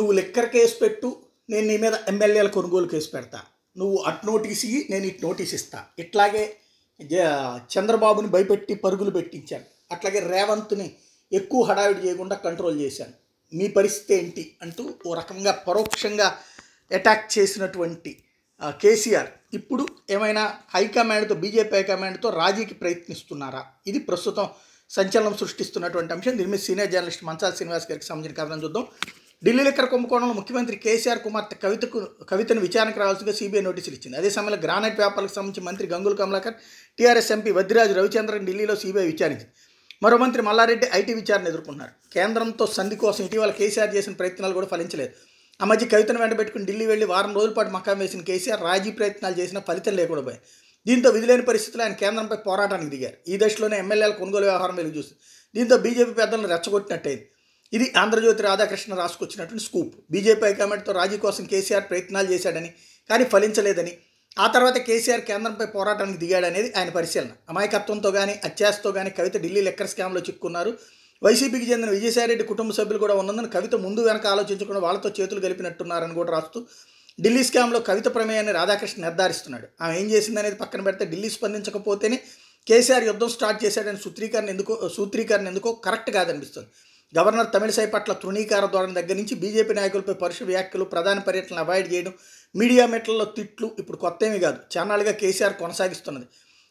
నువ్వు liquor case పెట్టు నేను నీ మీద ఎమ్మెల్యేల కొనుగోలు కేసు పెడతా నువ్వు అటు నోటీస్ ఇయ్యి నేను ఇటు నోటీస్ ఇస్తా ఇట్లాగే చంద్రబాబుని భయపెట్టి పరుగులు పెట్టించాను అట్లాగే రేవంత్ని ఎక్కువ హడావిడి చేయకుండా కంట్రోల్ చేశాను మీ పరిస్థితి ఏంటి అంటూ ఓ రకంగా పరోక్షంగా అటాక్ చేసినటువంటి కేసీఆర్ ఇప్పుడు ఏమైనా హైకమాండ్తో బీజేపీ హైకమాండ్తో రాజీకి ప్రయత్నిస్తున్నారా ఇది ప్రస్తుతం సంచలనం సృష్టిస్తున్నటువంటి అంశం దీని మీద సీనియర్ జర్నలిస్ట్ మంచాల శ్రీనివాస్ గారికి సంబంధించిన కథనం చూద్దాం ఢిల్లీ లిక్కర్ కుంభకోణంలో ముఖ్యమంత్రి కేసీఆర్ కుమార్తె కవితకు కవితను విచారణకు రావాల్సిందిగా సీబీఐ నోటీసులు ఇచ్చింది అదే సమయంలో గ్రానైట్ వ్యాపారాలకు సంబంధించి మంత్రి గంగుల కమలాకర్ టీఆర్ఎస్ ఎంపీ వద్దిరాజు రవిచంద్రన్ ఢిల్లీలో సీబీఐ విచారించింది మరో మంత్రి మల్లారెడ్డి ఐటీ విచారణ ఎదుర్కొంటున్నారు కేంద్రంతో సంధి కోసం ఇటీవల కేసీఆర్ చేసిన ప్రయత్నాలు కూడా ఫలించలేదు ఆ మధ్య కవితను వెంటబెట్టుకుని ఢిల్లీ వెళ్ళి వారం రోజుల పాటు మకాం వేసిన కేసీఆర్ రాజీ ప్రయత్నాలు చేసిన ఫలితం లేకుండా పోయాయి దీంతో విధులేని పరిస్థితులు ఆయన కేంద్రంపై పోరాటానికి దిగారు ఈ దశలోనే ఎమ్మెల్యేల కొనుగోలు వ్యవహారం వెలుగు చూస్తుంది దీంతో బీజేపీ పెద్దలను రెచ్చగొట్టినట్టయింది ఇది ఆంధ్రజ్యోతి రాధాకృష్ణ రాసుకొచ్చినటువంటి స్కూప్ బీజేపీ హైకమాండ్తో రాజీ కోసం కేసీఆర్ ప్రయత్నాలు చేశాడని కానీ ఫలించలేదని ఆ తర్వాత కేసీఆర్ కేంద్రంపై పోరాటానికి దిగాడనేది ఆయన పరిశీలన అమాయకత్వంతో కానీ అత్యాసతో కానీ కవిత ఢిల్లీ లెక్కర్ స్కామ్లో చిక్కున్నారు వైసీపీకి చెందిన విజయసాయిరెడ్డి కుటుంబ సభ్యులు కూడా ఉన్నందుని కవిత ముందు వెనక ఆలోచించకుండా వాళ్ళతో చేతులు కలిపినట్టున్నారని కూడా రాస్తూ ఢిల్లీ స్కామ్లో కవిత ప్రమేయాన్ని రాధాకృష్ణ నిర్ధారిస్తున్నాడు ఆమె ఏం చేసిందనేది పక్కన పెడితే ఢిల్లీ స్పందించకపోతేనే కేసీఆర్ యుద్ధం స్టార్ట్ చేశాడని సూత్రీకరణ ఎందుకో సూత్రీకరణ ఎందుకో కరెక్ట్ కాదనిపిస్తుంది గవర్నర్ తమిళసై పట్ల తృణీకార ధోరణి దగ్గర నుంచి బీజేపీ నాయకులపై పరుషు వ్యాఖ్యలు ప్రధాన పర్యటనలు అవాయిడ్ చేయడం మీడియా మెట్లలో తిట్లు ఇప్పుడు కొత్త ఏమీ కాదు ఛానల్గా కేసీఆర్ కొనసాగిస్తున్నది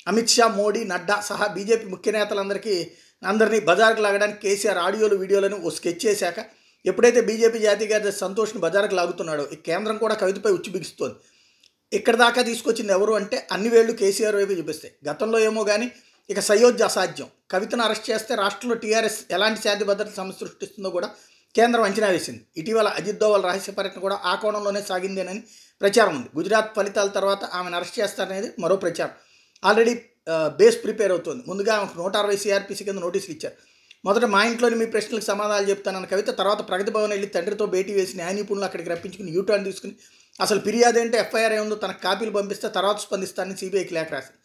అమిత్ షా మోడీ నడ్డా సహా బీజేపీ ముఖ్య నేతలందరికీ అందరినీ బజార్కు లాగడానికి కేసీఆర్ ఆడియోలు వీడియోలను ఓ స్కెచ్ చేశాక ఎప్పుడైతే బీజేపీ జాతీయ కార్యదర్శి సంతోష్ని బజార్కు లాగుతున్నాడో ఈ కేంద్రం కూడా కవితపై ఉచ్చిబిగిస్తోంది ఇక్కడ దాకా తీసుకొచ్చింది ఎవరు అంటే అన్ని వేళ్లు కేసీఆర్ వైపు చూపిస్తాయి గతంలో ఏమో కానీ ఇక సయోధ్య అసాధ్యం కవితను అరెస్ట్ చేస్తే రాష్ట్రంలో టీఆర్ఎస్ ఎలాంటి శాంతి భద్రత సమస్య సృష్టిస్తుందో కూడా కేంద్రం అంచనా వేసింది ఇటీవల అజిత్ దోవల్ రహస్య పర్యటన కూడా ఆ కోణంలోనే సాగిందేనని ప్రచారం ఉంది గుజరాత్ ఫలితాల తర్వాత ఆమెను అరెస్ట్ చేస్తారనేది మరో ప్రచారం ఆల్రెడీ బేస్ ప్రిపేర్ అవుతుంది ముందుగా ఆమెకు నూట అరవై సిఆర్పిసి కింద నోటీసులు ఇచ్చారు మొదట మా ఇంట్లోని మీ ప్రశ్నలకు సమాధానాలు చెప్తానన్న కవిత తర్వాత ప్రగతి భవన్ వెళ్ళి తండ్రితో భేటీ వేసి న్యాయ నిపుణులు అక్కడికి రప్పించుకుని యూటర్న్ తీసుకుని అసలు ఫిర్యాదు ఏంటో ఎఫ్ఐఆర్ ఏముందో తనకు కాపీలు పంపిస్తే తర్వాత స్పందిస్తానని సిబిఐకి లేఖ రాసింది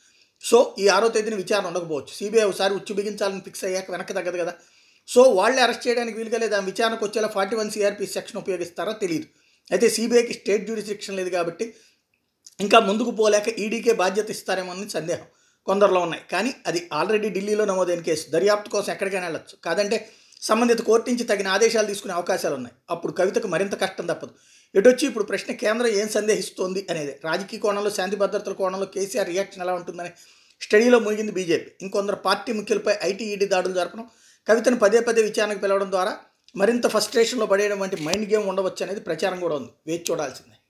సో ఈ ఆరో తేదీని విచారణ ఉండకపోవచ్చు సిబిఐ ఒకసారి ఉచ్చు బిగించాలని ఫిక్స్ అయ్యాక వెనక్కి తగ్గదు కదా సో వాళ్ళే అరెస్ట్ చేయడానికి వీలుగా లేదా విచారణకు వచ్చేలా ఫార్టీ వన్ సిఆర్పి సెక్షన్ ఉపయోగిస్తారో తెలియదు అయితే సిబిఐకి స్టేట్ జ్యుడిస్ట్రిక్షన్ లేదు కాబట్టి ఇంకా ముందుకు పోలేక ఈడీకే e బాధ్యత ఇస్తారేమో అని సందేహం కొందరులో ఉన్నాయి కానీ అది ఆల్రెడీ ఢిల్లీలో నమోదైన కేసు దర్యాప్తు కోసం ఎక్కడికైనా వెళ్ళొచ్చు కాదంటే సంబంధిత కోర్టు నుంచి తగిన ఆదేశాలు తీసుకునే అవకాశాలు ఉన్నాయి అప్పుడు కవితకు మరింత కష్టం తప్పదు ఎటొచ్చి ఇప్పుడు ప్రశ్న కేంద్రం ఏం సందేహిస్తోంది అనేది రాజకీయ కోణంలో శాంతి భద్రతల కోణంలో కేసీఆర్ రియాక్షన్ ఎలా ఉంటుందని స్టడీలో మునిగింది బీజేపీ ఇంకొందరు పార్టీ ముఖ్యులపై ఐటీ ఈడీ దాడులు జరపడం కవితను పదే పదే విచారణకు పిలవడం ద్వారా మరింత ఫస్ట్రేషన్లో పడేయడం వంటి మైండ్ గేమ్ ఉండవచ్చు అనేది ప్రచారం కూడా ఉంది వేచి చూడాల్సిందే